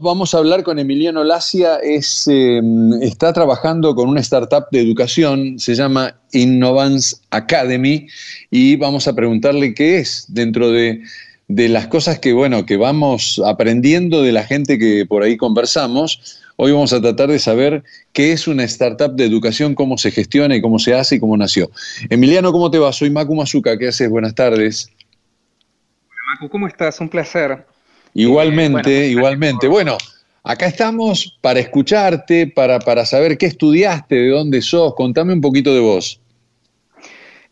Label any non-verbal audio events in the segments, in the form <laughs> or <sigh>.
Vamos a hablar con Emiliano Lacia, em, está trabajando con una startup de educación, se llama Innovance Academy, y vamos a preguntarle qué es dentro de, las cosas que, bueno, que vamos aprendiendo de la gente que por ahí conversamos. Hoy vamos a tratar de saber qué es una startup de educación, cómo se gestiona y cómo se hace y cómo nació. Emiliano, ¿cómo te va? Soy Macu Mazuca, ¿qué haces? Buenas tardes. Hola Macu, ¿cómo estás? Un placer. Igualmente, pues, igualmente. Bueno, acá estamos para escucharte, para, para saber qué estudiaste, de dónde sos. Contame un poquito de vos.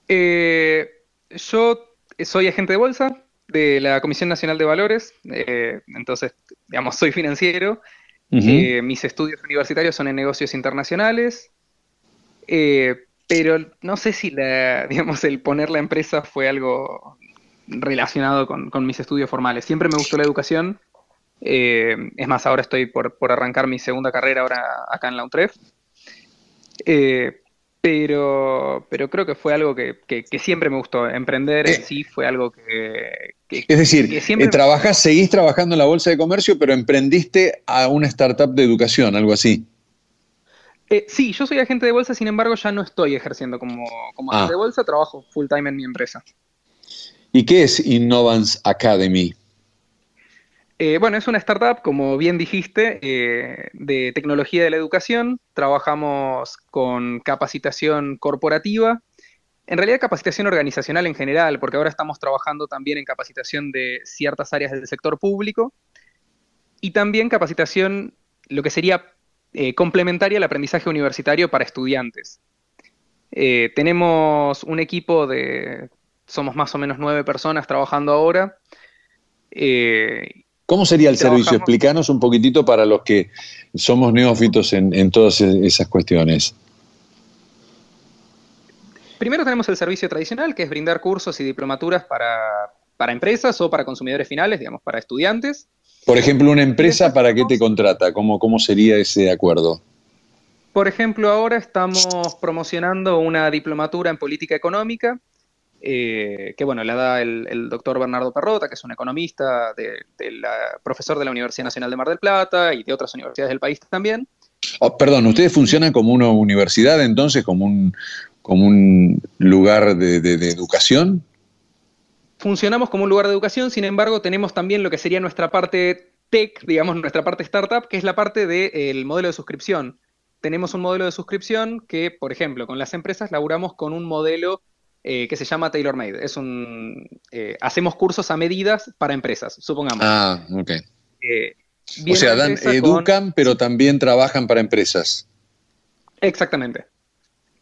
Eh, yo soy agente de bolsa de la Comisión Nacional de Valores, eh, entonces, digamos, soy financiero. Eh, mis estudios universitarios son en negocios internacionales, pero no sé si la, <laughs> digamos, el poner la empresa fue algo relacionado con, mis estudios formales. Siempre me gustó la educación. Eh, es más, ahora estoy por, arrancar mi segunda carrera ahora acá en la UNTREF. Eh, pero, pero creo que fue algo que, siempre me gustó. Emprender eh, sí fue algo que... es decir, siempre trabajas, seguís trabajando en la Bolsa de Comercio, pero emprendiste a una startup de educación, algo así. sí, yo soy agente de bolsa, sin embargo ya no estoy ejerciendo como, agente ah. de bolsa, trabajo full time en mi empresa. ¿Y qué es Innovance Academy? Eh, bueno, es una startup, como bien dijiste, eh, de tecnología de la educación. Trabajamos con capacitación corporativa, en realidad capacitación organizacional en general, porque ahora estamos trabajando también en capacitación de ciertas áreas del sector público y también capacitación, lo que sería eh, complementaria al aprendizaje universitario para estudiantes. tenemos un equipo de somos más o menos nueve personas trabajando ahora. Eh, ¿Cómo sería el servicio? Explícanos un poquitito para los que somos neófitos en, todas esas cuestiones. Primero tenemos el servicio tradicional, que es brindar cursos y diplomaturas para, empresas o para consumidores finales, digamos, para estudiantes. Por ejemplo, una empresa, ¿para qué te contrata? cómo sería ese acuerdo? Por ejemplo, ahora estamos promocionando una diplomatura en política económica eh, que bueno, la da el, doctor Bernardo Parrota que es un economista, profesor de la Universidad Nacional de Mar del Plata y de otras universidades del país también. Oh, perdón, ¿ustedes funcionan como una universidad entonces, como un, como un lugar de, educación? Funcionamos como un lugar de educación, sin embargo, tenemos también lo que sería nuestra parte tech, digamos, nuestra parte startup, que es la parte del modelo de suscripción. Tenemos un modelo de suscripción que, por ejemplo, con las empresas laburamos con un modelo eh, que se llama TaylorMade. Es un, eh, hacemos cursos a medidas para empresas, supongamos. Ah, ok. Eh, o sea, educan, pero también trabajan para empresas. Exactamente.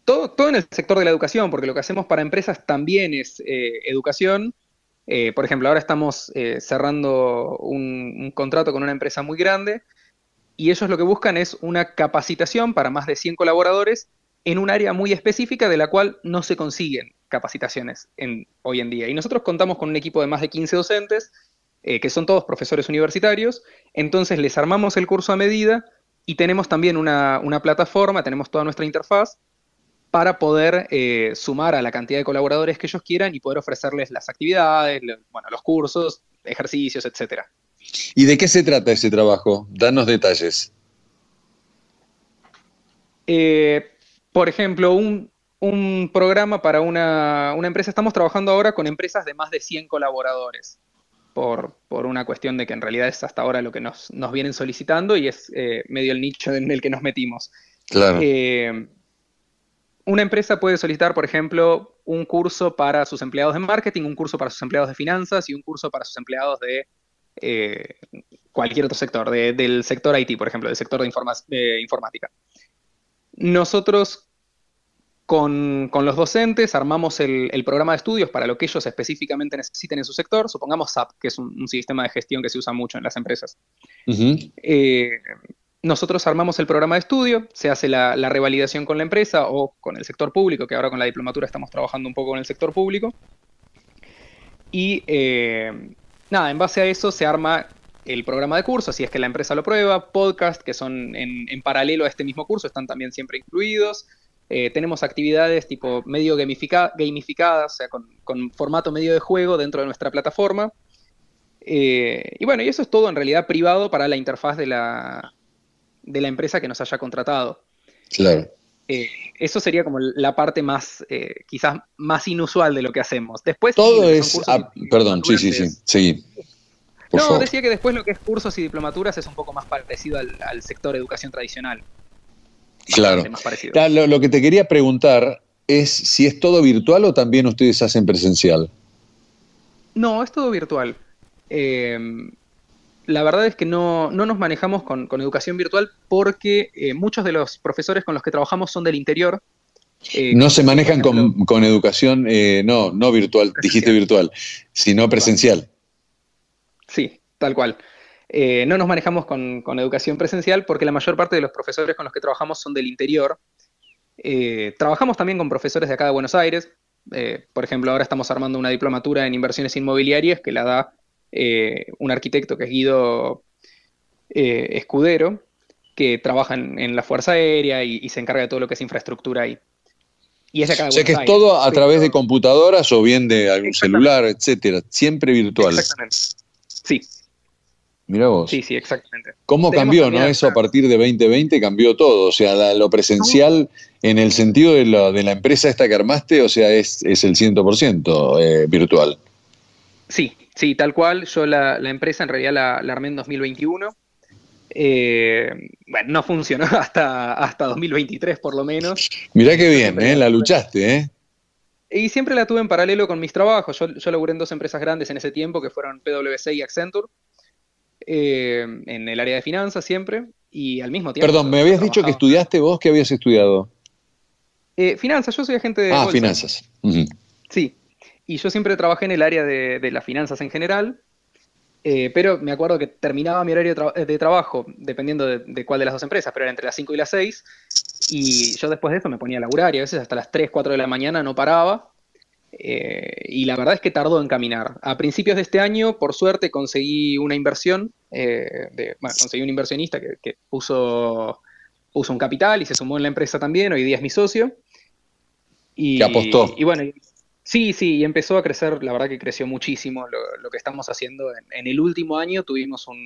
Todo, todo en el sector de la educación, porque lo que hacemos para empresas también es educación. por ejemplo, ahora estamos cerrando un contrato con una empresa muy grande y ellos lo que buscan es una capacitación para más de 100 colaboradores en un área muy específica de la cual no se consiguen capacitaciones hoy en día. Y nosotros contamos con un equipo de más de 15 docentes, eh, que son todos profesores universitarios, entonces les armamos el curso a medida y tenemos también una, plataforma, tenemos toda nuestra interfaz para poder eh, sumar a la cantidad de colaboradores que ellos quieran y poder ofrecerles las actividades, los, bueno, los cursos, ejercicios, etcétera. ¿Y de qué se trata ese trabajo? Danos detalles. Eh, por ejemplo, un, un programa para una, empresa. Estamos trabajando ahora con empresas de más de 100 colaboradores, por, una cuestión de que en realidad es hasta ahora lo que nos, vienen solicitando y es eh, medio el nicho en el que nos metimos. Claro. Eh, una empresa puede solicitar, por ejemplo, un curso para sus empleados de marketing, un curso para sus empleados de finanzas y un curso para sus empleados de eh, cualquier otro sector, del sector IT, por ejemplo, del sector de informática. Nosotros con, los docentes armamos el, programa de estudios para lo que ellos específicamente necesiten en su sector, supongamos SAP, que es un, sistema de gestión que se usa mucho en las empresas. Eh, nosotros armamos el programa de estudio, se hace la, revalidación con la empresa o con el sector público, que ahora con la diplomatura estamos trabajando un poco con el sector público. Y eh, nada, en base a eso se arma el programa de curso, si es que la empresa lo prueba, Podcasts que son en paralelo a este mismo curso, están también siempre incluidos. Eh, tenemos actividades tipo medio gamificadas, o sea, con, formato medio de juego dentro de nuestra plataforma. Eh, y bueno, y eso es todo en realidad privado para la interfaz de la, de la empresa que nos haya contratado. Claro. Eh, eso sería como la parte más, quizás más inusual de lo que hacemos. Después. Todo es. perdón, sí, sí, pues. sí. sí. no, decía que después lo que es cursos y diplomaturas es un poco más parecido al sector educación tradicional. Claro. lo, que te quería preguntar es si es todo virtual o también ustedes hacen presencial. No, es todo virtual. Eh, la verdad es que no, nos manejamos con, educación virtual porque eh, muchos de los profesores con los que trabajamos son del interior. Eh, no se manejan con, educación, no, no virtual, dijiste virtual, sino presencial. Sí, tal cual. Eh, no nos manejamos con, educación presencial porque la mayor parte de los profesores con los que trabajamos son del interior. Eh, trabajamos también con profesores de acá de Buenos Aires. Eh, por ejemplo, ahora estamos armando una diplomatura en inversiones inmobiliarias que la da un arquitecto que es Guido Escudero, que trabaja en, la Fuerza Aérea y, se encarga de todo lo que es infraestructura ahí. Y es acá de o sea que es todo a través de computadoras o bien de algún celular, etcétera, siempre virtual. Exactamente. Sí, Mira vos. Sí, sí, exactamente. ¿Cómo cambió, Eso a partir de 2020 cambió todo. O sea, lo presencial, en el sentido de, la empresa esta que armaste, o sea, es, el 100% eh, virtual. Sí, sí, tal cual. Yo la, empresa en realidad la, armé en 2021. Eh, bueno, no funcionó <laughs> hasta, hasta 2023 por lo menos. Mirá qué bien, eh, la luchaste. ¿eh? Y siempre la tuve en paralelo con mis trabajos. Yo, yo laburé en dos empresas grandes en ese tiempo, que fueron PwC y Accenture. Eh, en el área de finanzas siempre, y al mismo tiempo... Perdón, me habías dicho que estudiaste vos, ¿qué habías estudiado? Eh, finanzas, yo soy agente de... Ah, finanzas. Sí, y yo siempre trabajé en el área de, las finanzas en general, eh, pero me acuerdo que terminaba mi horario de, trabajo, dependiendo de, de, cuál de las dos empresas, pero era entre las 5 y las 6, y yo después de eso me ponía a laburar y a veces hasta las 3, 4 de la mañana no paraba, eh, y la verdad es que tardó en caminar. A principios de este año, por suerte, conseguí una inversión, eh, bueno, conseguí un inversionista que, puso, un capital y se sumó en la empresa también, hoy día es mi socio. Y, apostó. Y, bueno, sí, sí, y empezó a crecer, la verdad que creció muchísimo lo, que estamos haciendo. En, el último año tuvimos un,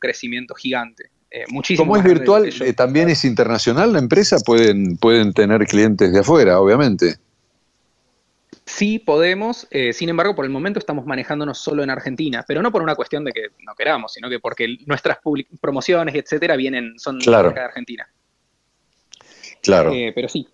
crecimiento gigante. Eh, muchísimo Como es virtual, eh, también es internacional la empresa, pueden, pueden tener clientes de afuera, obviamente. Sí podemos, eh, sin embargo, por el momento estamos manejándonos solo en Argentina, pero no por una cuestión de que no queramos, sino que porque nuestras promociones, etcétera, vienen, son de Argentina. Claro. Eh, pero sí.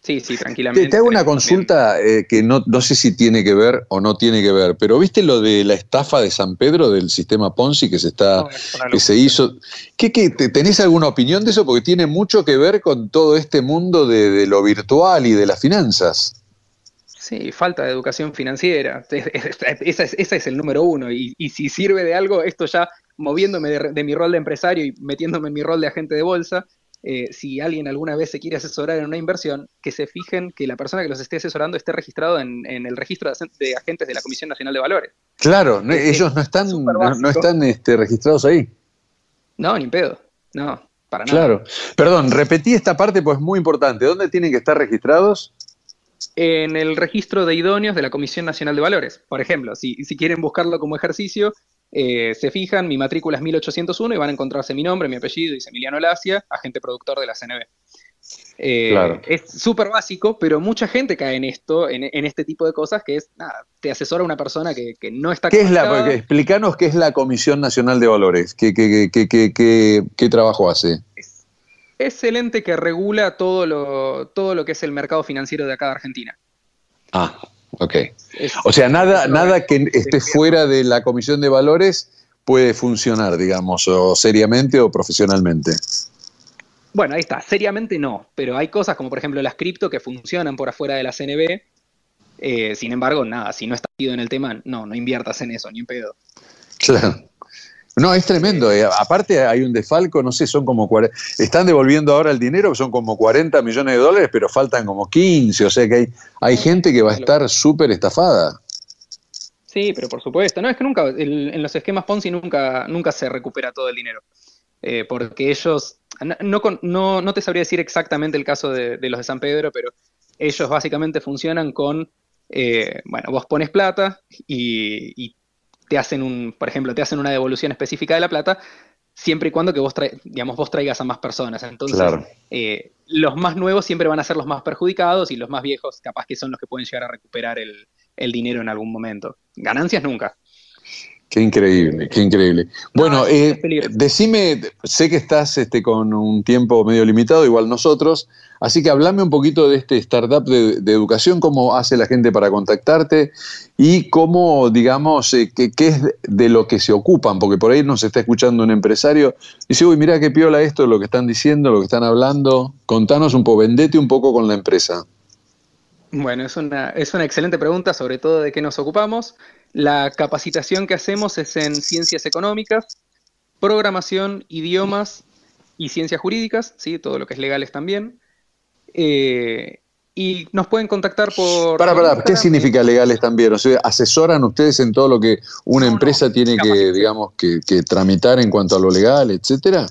Sí, sí, tranquilamente. Te, hago una consulta eh, que no, no sé si tiene que ver o no tiene que ver, pero ¿viste lo de la estafa de San Pedro del sistema Ponzi que se está que se hizo? ¿Qué, qué, ¿Tenés alguna opinión de eso? Porque tiene mucho que ver con todo este mundo de lo virtual y de las finanzas. Sí, falta de educación financiera. <laughs> Ese es, esa es el número uno. Y, y, si sirve de algo, esto ya moviéndome de, mi rol de empresario y metiéndome en mi rol de agente de bolsa, eh, si alguien alguna vez se quiere asesorar en una inversión, que se fijen que la persona que los esté asesorando esté registrado en, en el registro de, agentes de la Comisión Nacional de Valores. Claro, ellos no están, no, están este, registrados ahí. No, ni pedo. No, para nada. Claro. Perdón, repetí esta parte, pues es muy importante. ¿Dónde tienen que estar registrados? en el registro de idóneos de la Comisión Nacional de Valores. Por ejemplo, si, quieren buscarlo como ejercicio, eh, se fijan, mi matrícula es 1801 y van a encontrarse mi nombre, mi apellido, dice Emiliano Lacia, agente productor de la CNB. Eh, claro. Es súper básico, pero mucha gente cae en esto, en, este tipo de cosas, que es, nada, te asesora una persona que, no está... ¿Qué es la, explícanos qué es la Comisión Nacional de Valores, qué, qué trabajo hace es el que regula todo lo, todo lo que es el mercado financiero de acá de Argentina. Ah, ok. o sea, nada, nada que esté fuera de la Comisión de Valores puede funcionar, digamos, seriamente o profesionalmente. Bueno, ahí está, seriamente no, pero hay cosas como por ejemplo las cripto que funcionan por afuera de la CNB. Eh, sin embargo, nada, si no estás metido en el tema, no, no inviertas en eso, ni en pedo. Claro. No, es tremendo. Eh. aparte hay un defalco, no sé, son como están devolviendo ahora el dinero, son como 40 millones de dólares, pero faltan como 15, o sea que hay, hay gente que va a estar súper estafada. Sí, pero por supuesto. No, es que nunca, en los esquemas Ponzi nunca, nunca se recupera todo el dinero. Eh, porque ellos, no, no, te sabría decir exactamente el caso de, los de San Pedro, pero ellos básicamente funcionan con, eh, bueno, vos pones plata y te hacen un, por ejemplo, te hacen una devolución específica de la plata, siempre y cuando que vos, digamos, vos traigas a más personas. Entonces, eh, los más nuevos siempre van a ser los más perjudicados y los más viejos capaz que son los que pueden llegar a recuperar el dinero en algún momento. Ganancias nunca. Qué increíble, qué increíble. Bueno, eh, decime, sé que estás este, con un tiempo medio limitado, igual nosotros, así que hablame un poquito de este startup de, educación, cómo hace la gente para contactarte y cómo, digamos, eh, qué, es de lo que se ocupan, porque por ahí nos está escuchando un empresario, y dice, uy, mira qué piola esto, lo que están diciendo, lo que están hablando, contanos un poco, vendete un poco con la empresa. Bueno, es una, es una excelente pregunta, sobre todo de qué nos ocupamos. La capacitación que hacemos es en ciencias económicas, programación, idiomas y ciencias jurídicas, ¿sí? todo lo que es legales también. Eh, y nos pueden contactar por... Para, para, ¿qué significa legales también? O ¿asesoran ustedes en todo lo que una empresa tiene que, digamos, que, que, tramitar en cuanto a lo legal, etcétera?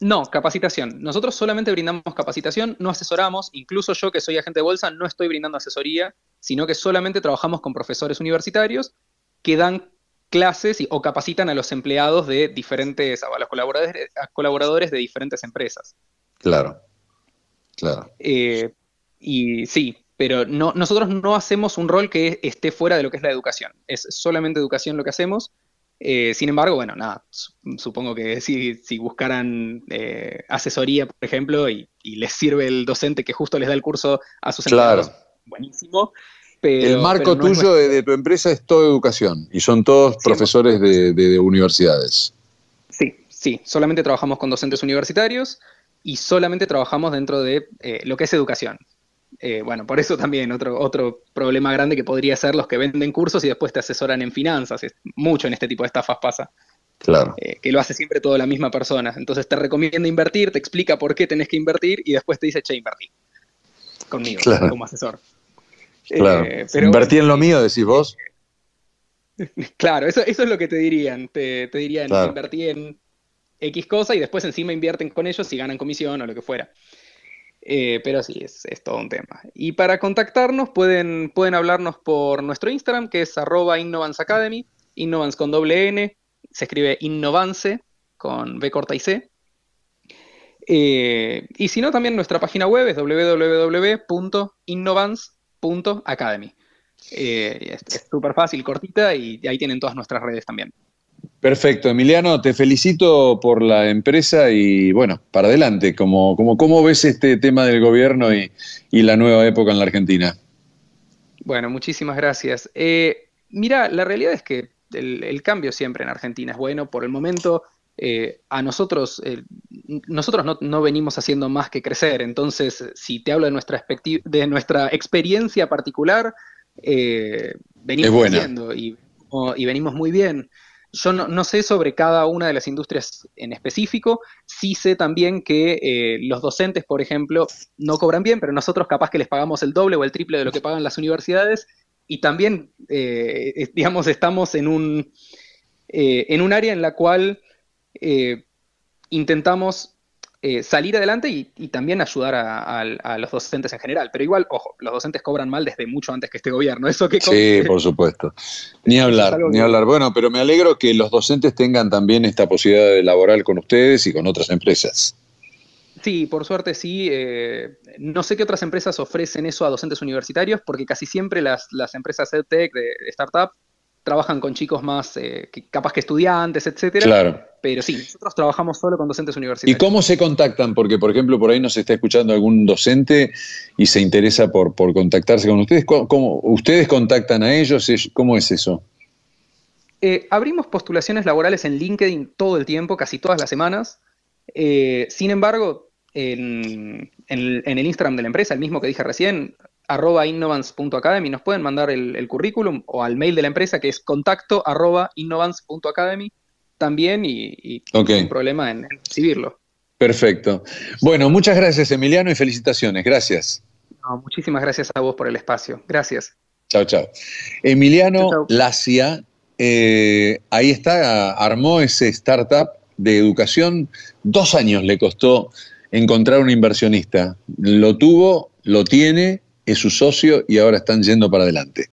No, capacitación. Nosotros solamente brindamos capacitación, no asesoramos, incluso yo que soy agente de bolsa no estoy brindando asesoría, sino que solamente trabajamos con profesores universitarios que dan clases o capacitan a los empleados de diferentes, a los colaboradores, de diferentes empresas. Claro, claro. Eh, y sí, pero no, nosotros no hacemos un rol que esté fuera de lo que es la educación. Es solamente educación lo que hacemos. Eh, sin embargo, bueno, nada, supongo que si, si buscaran eh, asesoría, por ejemplo, y, les sirve el docente que justo les da el curso a sus claro. empleados, buenísimo. el marco tuyo de, tu empresa es todo educación y son todos profesores de, universidades. Sí, sí, solamente trabajamos con docentes universitarios y solamente trabajamos dentro de eh, lo que es educación. Eh, bueno, por eso también otro, otro problema grande que podría ser los que venden cursos y después te asesoran en finanzas. Es, mucho en este tipo de estafas pasa. Claro. Eh, que lo hace siempre toda la misma persona. Entonces te recomienda invertir, te explica por qué tenés que invertir y después te dice, che, invertí conmigo como asesor. Eh, claro. Invertí en lo mío, decís vos. <laughs> Claro, eso, es lo que te dirían. Te, dirían, invertí en X cosa y después encima invierten con ellos si ganan comisión o lo que fuera. Eh, pero sí, es, todo un tema. Y para contactarnos pueden, pueden hablarnos por nuestro Instagram, que es arroba Innovance Academy, Innovance con doble N, se escribe Innovance con B corta y C. Eh, y si no, también nuestra página web es www.innovance.academy. Eh, es súper fácil, cortita y ahí tienen todas nuestras redes también. Perfecto, Emiliano, te felicito por la empresa y bueno, para adelante, ¿cómo, ves este tema del gobierno y, la nueva época en la Argentina? Bueno, muchísimas gracias. Eh, mira, la realidad es que el, el, cambio siempre en Argentina es bueno. Por el momento eh, a nosotros, nosotros no, venimos haciendo más que crecer, entonces si te hablo de nuestra, de nuestra experiencia particular, eh, venimos creciendo y, venimos muy bien. Yo no, sé sobre cada una de las industrias en específico, sí sé también que eh, los docentes, por ejemplo, no cobran bien, pero nosotros capaz que les pagamos el doble o el triple de lo que pagan las universidades y también, digamos, estamos en un, en un área en la cual eh, intentamos eh, salir adelante y, también ayudar a, los docentes en general. Pero igual, ojo, los docentes cobran mal desde mucho antes que este gobierno. <laughs> Eso que sí, por supuesto. Ni hablar, ni hablar. Bueno, pero me alegro que los docentes tengan también esta posibilidad de laborar con ustedes y con otras empresas. Sí, por suerte sí. Eh, no sé qué otras empresas ofrecen eso a docentes universitarios, porque casi siempre las, empresas EdTech de startup trabajan con chicos más eh, capaz que estudiantes, etcétera. Claro pero sí, nosotros trabajamos solo con docentes universitarios. ¿Y cómo se contactan? Porque, por ejemplo, por ahí nos está escuchando algún docente y se interesa por, contactarse con ustedes. ¿Cómo, ustedes contactan a ellos? ¿Cómo es eso? Eh, abrimos postulaciones laborales en LinkedIn todo el tiempo, casi todas las semanas. Eh, sin embargo, en, el Instagram de la empresa, el mismo que dije recién, arroba innovance.academy, nos pueden mandar el, currículum o al mail de la empresa que es contacto también y, y un problema en, recibirlo. Perfecto. Bueno, muchas gracias Emiliano y felicitaciones. Gracias. muchísimas gracias a vos por el espacio. Gracias. Chao, chao. Emiliano Lacia, eh, ahí está, armó ese startup de educación. Dos años le costó encontrar un inversionista. Lo tuvo, lo tiene, es su socio y ahora están yendo para adelante.